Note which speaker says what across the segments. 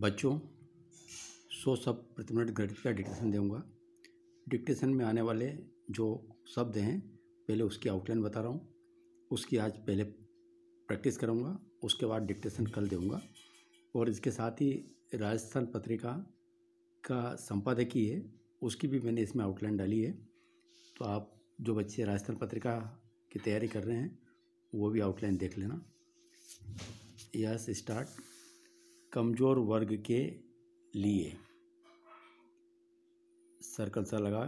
Speaker 1: बच्चों सो सब प्रति मिनट ग्रेड का डिक्टेशन दूँगा डिक्टेशन में आने वाले जो शब्द हैं पहले उसकी आउटलाइन बता रहा हूँ उसकी आज पहले प्रैक्टिस करूँगा उसके बाद डिक्टेशन कल दूँगा और इसके साथ ही राजस्थान पत्रिका का संपादकीय है उसकी भी मैंने इसमें आउटलाइन डाली है तो आप जो बच्चे राजस्थान पत्रिका की तैयारी कर रहे हैं वो भी आउटलाइन देख लेना यस स्टार्ट कमज़ोर वर्ग के लिए सर्कल सा लगा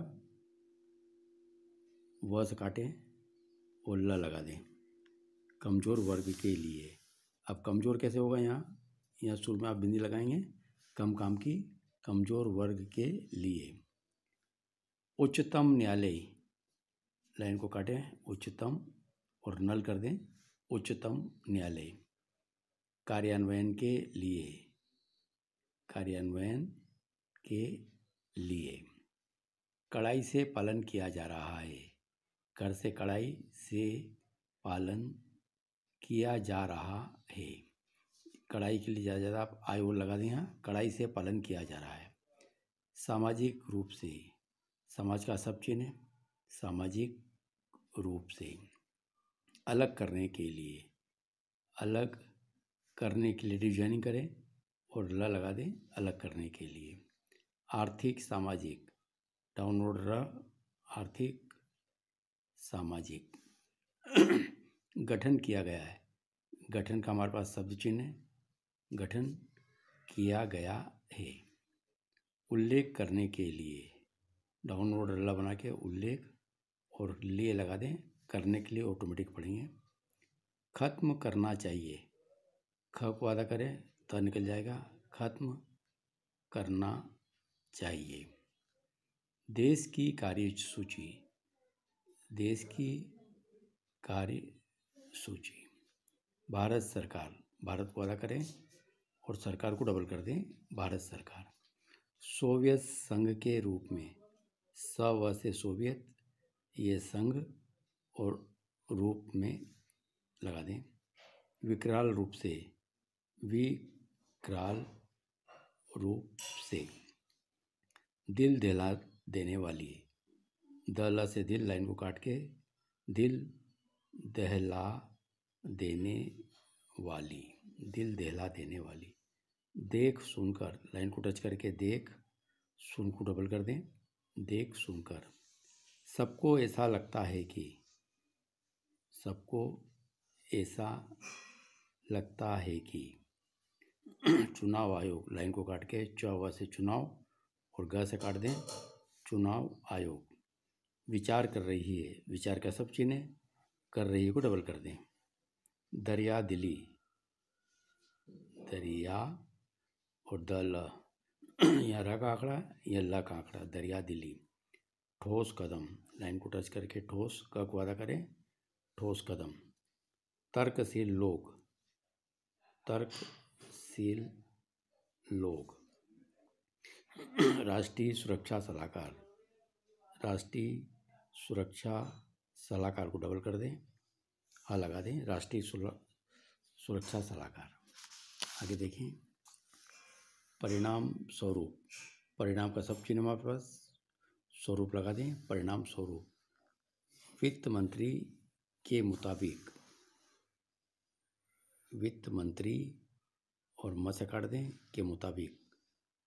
Speaker 1: व से काटें और ल लगा दें कमज़ोर वर्ग के लिए अब कमज़ोर कैसे होगा यहाँ यहाँ शुरू में आप बिंदी लगाएंगे कम काम की कमज़ोर वर्ग के लिए उच्चतम न्यायालय लाइन को काटें उच्चतम और नल कर दें उच्चतम न्यायालय कार्यान्वयन के लिए कार्यान्वयन के लिए कड़ाई से पालन किया जा रहा है कर से कड़ाई से पालन किया जा रहा है कड़ाई के लिए ज़्यादा आप आय वो लगा दें हाँ कड़ाई से पालन किया जा रहा है सामाजिक रूप से समाज का सब चिन्ह सामाजिक रूप से अलग करने के लिए अलग करने के लिए डिजाइनिंग करें और ला लगा दें अलग करने के लिए आर्थिक सामाजिक डाउनलोड र आर्थिक सामाजिक गठन किया गया है गठन का हमारे पास शब्द चिन्ह है गठन किया गया है उल्लेख करने के लिए डाउनलोड रला बना के उल्लेख और लिए लगा दें करने के लिए ऑटोमेटिक पढ़ेंगे ख़त्म करना चाहिए ख को आधा करें तो निकल जाएगा खत्म करना चाहिए देश की कार्य सूची देश की कार्य सूची भारत सरकार भारत को अदा करें और सरकार को डबल कर दें भारत सरकार सोवियत संघ के रूप में स से सोवियत ये संघ और रूप में लगा दें विकराल रूप से विकराल रूप से दिल दहला देने वाली है दला से दिल लाइन को काट के दिल दहला देने वाली दिल दहला देने वाली देख सुनकर लाइन को टच करके देख सुन को डबल कर दें देख सुनकर सबको ऐसा लगता है कि सबको ऐसा लगता है कि चुनाव आयोग लाइन को काट के चौवा से चुनाव और ग से काट दें चुनाव आयोग विचार कर रही है विचार का सब चिन्ह कर रही को डबल कर दें दरिया दिली दरिया और दल या रा का आंकड़ा या ल का आंकड़ा दरिया दिली ठोस कदम लाइन को टच करके ठोस का को अदा करें ठोस कदम तर्कशील लोग तर्क संवेदनशील लोग राष्ट्रीय सुरक्षा सलाहकार राष्ट्रीय सुरक्षा सलाहकार को डबल कर दें हाँ लगा दें राष्ट्रीय सुरक्षा सलाहकार आगे देखें परिणाम स्वरूप परिणाम का सब चिन्ह हमारे पास स्वरूप लगा दें परिणाम स्वरूप वित्त मंत्री के मुताबिक वित्त मंत्री और दें के मुताबिक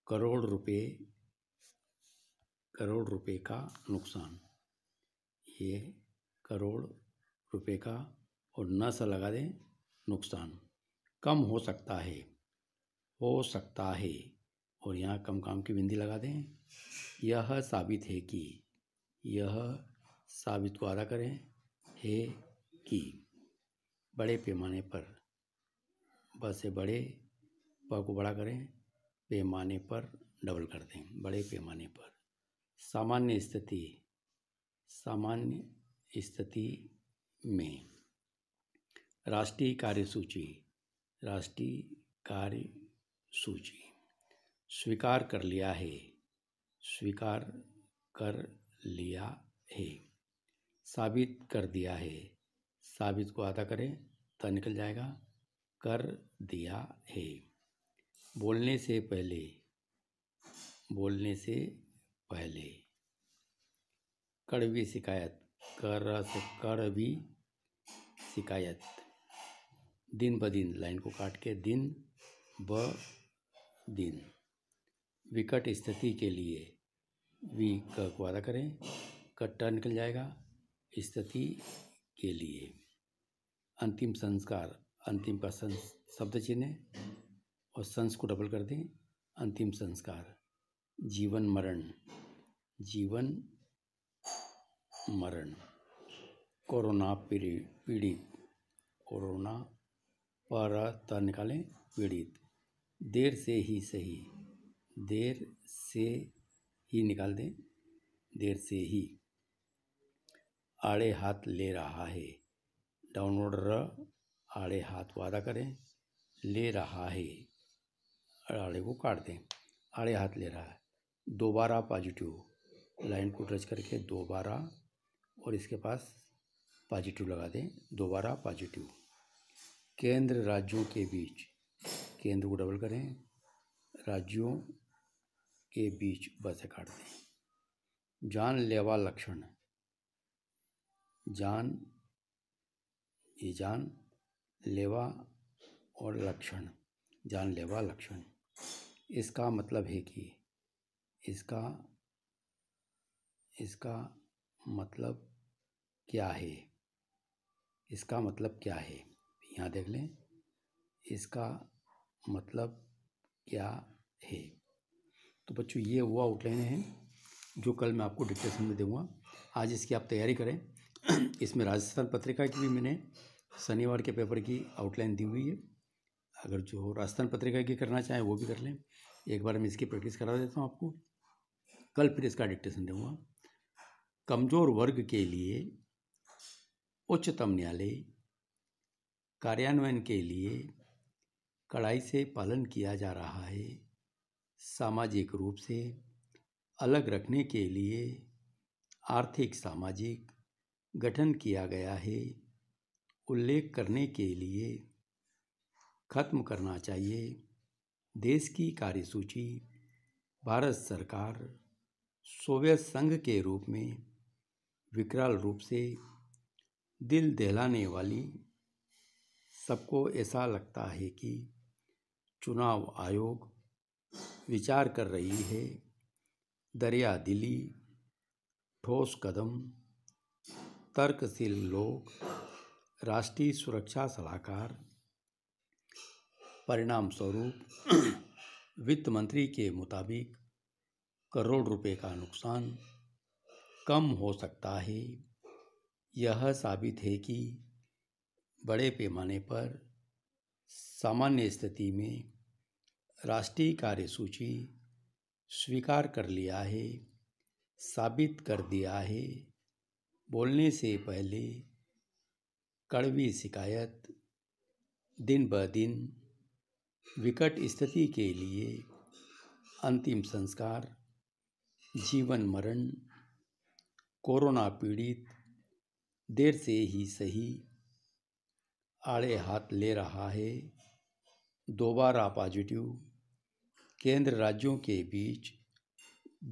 Speaker 1: करोड़ रुपए करोड़ रुपए का नुकसान ये करोड़ रुपए का और न सा लगा दें नुकसान कम हो सकता है हो सकता है और यहाँ कम काम की बिंदी लगा दें यह साबित है कि यह साबित को आदा करें है कि बड़े पैमाने पर बसे बड़े प को बड़ा करें पैमाने पर डबल कर दें बड़े पैमाने पर सामान्य स्थिति सामान्य स्थिति में राष्ट्रीय कार्यसूची राष्ट्रीय कार्य सूची स्वीकार कर लिया है स्वीकार कर लिया है साबित कर दिया है साबित को आधा करें तो निकल जाएगा कर दिया है बोलने से पहले बोलने से पहले कड़वी शिकायत कर से कड़वी शिकायत दिन ब दिन लाइन को काट के दिन ब दिन विकट स्थिति के लिए वी का वादा करें कट्टा निकल जाएगा स्थिति के लिए अंतिम संस्कार अंतिम का शब्द चिन्ह और संस को डबल कर दें अंतिम संस्कार जीवन मरण जीवन मरण कोरोना पीड़ित कोरोना पर तर निकालें पीड़ित देर से ही सही देर से ही निकाल दें देर से ही आड़े हाथ ले रहा है डाउनलोड र आड़े हाथ वादा करें ले रहा है आड़े को काट दें आड़े हाथ ले रहा है दोबारा पॉजिटिव लाइन को टच करके दोबारा और इसके पास पॉजिटिव लगा दें दोबारा पॉजिटिव केंद्र राज्यों के बीच केंद्र को डबल करें राज्यों के बीच बस काट दें जानलेवा लक्षण जान ये जान लेवा और लक्षण जानलेवा लक्षण इसका मतलब है कि इसका इसका मतलब क्या है इसका मतलब क्या है यहाँ देख लें इसका मतलब क्या है तो बच्चों ये हुआ आउटलाइन है जो कल मैं आपको डिक्टेशन में दूंगा आज इसकी आप तैयारी करें इसमें राजस्थान पत्रिका की भी मैंने शनिवार के पेपर की आउटलाइन दी हुई है अगर जो राजस्थान पत्रिका की करना चाहें वो भी कर लें एक बार मैं इसकी प्रैक्टिस करा देता हूँ आपको कल फिर इसका डिक्टेशन दूंगा कमज़ोर वर्ग के लिए उच्चतम न्यायालय कार्यान्वयन के लिए कड़ाई से पालन किया जा रहा है सामाजिक रूप से अलग रखने के लिए आर्थिक सामाजिक गठन किया गया है उल्लेख करने के लिए खत्म करना चाहिए देश की कार्यसूची भारत सरकार सोवियत संघ के रूप में विकराल रूप से दिल दहलाने वाली सबको ऐसा लगता है कि चुनाव आयोग विचार कर रही है दरिया दिली ठोस कदम तर्कशील लोग राष्ट्रीय सुरक्षा सलाहकार परिणाम स्वरूप वित्त मंत्री के मुताबिक करोड़ रुपए का नुकसान कम हो सकता है यह साबित है कि बड़े पैमाने पर सामान्य स्थिति में राष्ट्रीय कार्यसूची स्वीकार कर लिया है साबित कर दिया है बोलने से पहले कड़वी शिकायत दिन ब दिन विकट स्थिति के लिए अंतिम संस्कार जीवन मरण कोरोना पीड़ित देर से ही सही आड़े हाथ ले रहा है दोबारा पॉजिटिव केंद्र राज्यों के बीच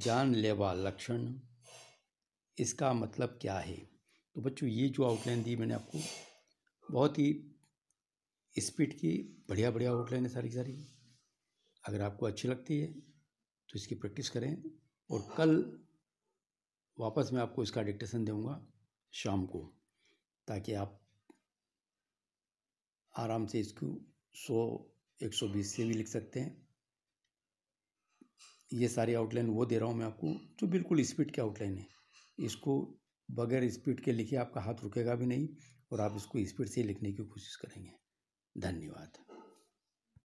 Speaker 1: जानलेवा लक्षण इसका मतलब क्या है तो बच्चों ये जो आउटलाइन दी मैंने आपको बहुत ही स्पीड की बढ़िया बढ़िया आउटलाइन है सारी की सारी अगर आपको अच्छी लगती है तो इसकी प्रैक्टिस करें और कल वापस मैं आपको इसका डिक्टेशन दूँगा शाम को ताकि आप आराम से इसको 100 120 से भी लिख सकते हैं ये सारी आउटलाइन वो दे रहा हूँ मैं आपको जो बिल्कुल स्पीड की आउटलाइन है इसको बगैर स्पीड के लिखे आपका हाथ रुकेगा भी नहीं और आप इसको स्पीड से लिखने की कोशिश करेंगे धन्यवाद